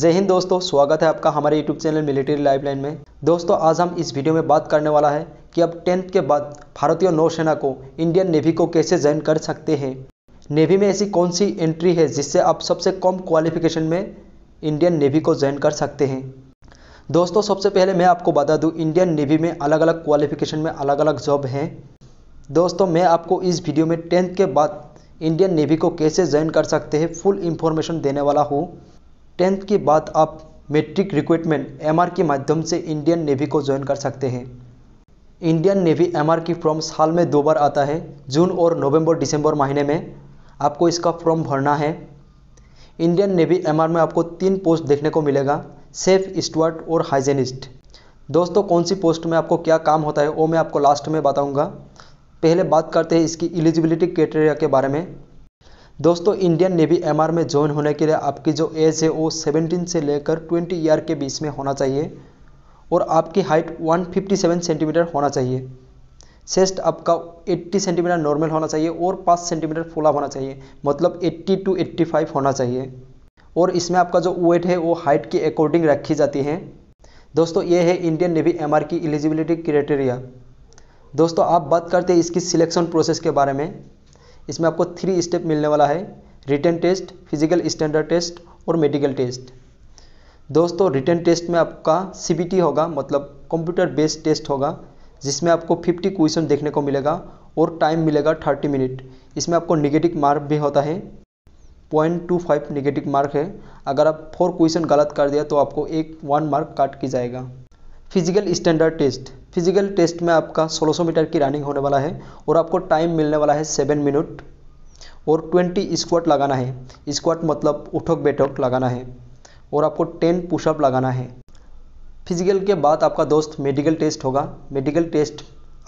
जय हिंद दोस्तों स्वागत है आपका हमारे यूट्यूब चैनल मिलिट्री लाइफलाइन में दोस्तों आज हम इस वीडियो में बात करने वाला है कि अब टेंथ के बाद भारतीय नौसेना को इंडियन नेवी को कैसे ज्वाइन कर सकते हैं नेवी में ऐसी कौन सी एंट्री है जिससे आप सबसे कम क्वालिफिकेशन में इंडियन नेवी को ज्वाइन कर सकते हैं दोस्तों सबसे पहले मैं आपको बता दूँ इंडियन नेवी में अलग अलग क्वालिफिकेशन में अलग अलग जॉब हैं दोस्तों मैं आपको इस वीडियो में टेंथ के बाद इंडियन नेवी को कैसे ज्वाइन कर सकते हैं फुल इंफॉर्मेशन देने वाला हूँ टेंथ के बाद आप मेट्रिक रिक्रूटमेंट एम के माध्यम से इंडियन नेवी को ज्वाइन कर सकते हैं इंडियन नेवी एम की फॉर्म साल में दो बार आता है जून और नवंबर दिसंबर महीने में आपको इसका फॉर्म भरना है इंडियन नेवी एम में आपको तीन पोस्ट देखने को मिलेगा सेफ स्टुअर्ट और हाइजेनिस्ट दोस्तों कौन सी पोस्ट में आपको क्या काम होता है वो मैं आपको लास्ट में बताऊँगा पहले बात करते हैं इसकी एलिजिबिलिटी क्राइटेरिया के बारे में दोस्तों इंडियन नेवी एमआर में ज्वाइन होने के लिए आपकी जो एज है वो 17 से लेकर 20 ईयर के बीच में होना चाहिए और आपकी हाइट 157 सेंटीमीटर होना चाहिए चेस्ट आपका 80 सेंटीमीटर नॉर्मल होना चाहिए और 5 सेंटीमीटर फुला होना चाहिए मतलब 80 टू 85 होना चाहिए और इसमें आपका जो वेट है वो हाइट के अकॉर्डिंग रखी जाती है दोस्तों ये है इंडियन नेवी एम की एलिजिबिलिटी क्राइटेरिया दोस्तों आप बात करते हैं इसकी सिलेक्शन प्रोसेस के बारे में इसमें आपको थ्री स्टेप मिलने वाला है written test physical standard test और मेडिकल टेस्ट दोस्तों रिटर्न टेस्ट में आपका सी होगा मतलब कंप्यूटर बेस्ड टेस्ट होगा जिसमें आपको 50 क्वेश्चन देखने को मिलेगा और टाइम मिलेगा 30 मिनट इसमें आपको निगेटिव मार्क भी होता है point two five negative mark है अगर आप फोर क्वेश्चन गलत कर दिया तो आपको एक वन मार्क काट की जाएगा physical standard test physical test में आपका 1600 मीटर की रनिंग होने वाला है और आपको टाइम मिलने वाला है सेवन मिनट और ट्वेंटी स्क्वाट लगाना है स्क्वाट मतलब उठक बैठक लगाना है और आपको टेन पुशअप लगाना है फिजिकल के बाद आपका दोस्त मेडिकल टेस्ट होगा मेडिकल टेस्ट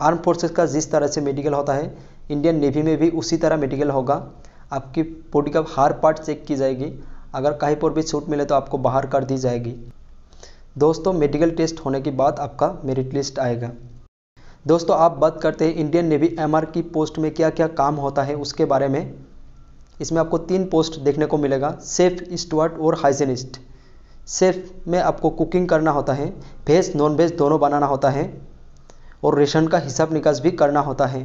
आर्म फोर्सेस का जिस तरह से मेडिकल होता है इंडियन नेवी में भी उसी तरह मेडिकल होगा आपकी बॉडी का हर पार्ट चेक की जाएगी अगर कहीं पर भी छूट मिले तो आपको बाहर कर दी जाएगी दोस्तों मेडिकल टेस्ट होने के बाद आपका मेरिट लिस्ट आएगा दोस्तों आप बात करते हैं इंडियन नेवी एम की पोस्ट में क्या क्या काम होता है उसके बारे में इसमें आपको तीन पोस्ट देखने को मिलेगा सेफ स्टुअर्ट और हाइजेनिस्ट सेफ में आपको कुकिंग करना होता है भेज नॉन भेज दोनों बनाना होता है और रेशन का हिसाब निकास भी करना होता है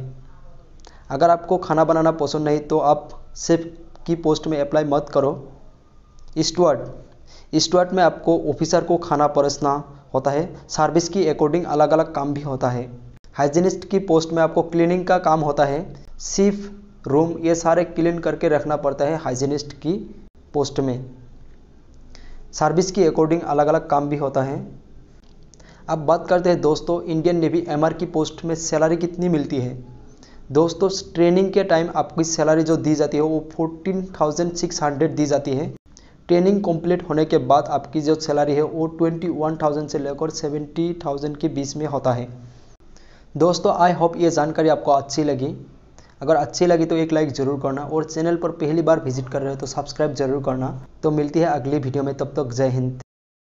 अगर आपको खाना बनाना पसंद नहीं तो आप सेफ की पोस्ट में अप्लाई मत करो स्टुअर्ट स्टूअर्ट में आपको ऑफिसर को खाना परसना होता है सर्विस की अकॉर्डिंग अलग अलग काम भी होता है हाइजीनिस्ट की पोस्ट में आपको क्लीनिंग का काम होता है सिर्फ रूम ये सारे क्लीन करके रखना पड़ता है हाइजीनिस्ट की पोस्ट में सर्विस की अकॉर्डिंग अलग अलग काम भी होता है अब बात करते हैं दोस्तों इंडियन नेवी एम की पोस्ट में सैलरी कितनी मिलती है दोस्तों ट्रेनिंग के टाइम आपकी सैलरी जो दी जाती है वो फोर्टीन थाउजेंड सिक्स हंड्रेड दी जाती है ट्रेनिंग कंप्लीट होने के बाद आपकी जो सैलरी है वो ट्वेंटी वन थाउजेंड से लेकर सेवेंटी थाउजेंड के बीच में होता है दोस्तों आई होप ये जानकारी आपको अच्छी लगी अगर अच्छी लगी तो एक लाइक जरूर करना और चैनल पर पहली बार विजिट कर रहे हो तो सब्सक्राइब जरूर करना तो मिलती है अगली वीडियो में तब तक जय हिंद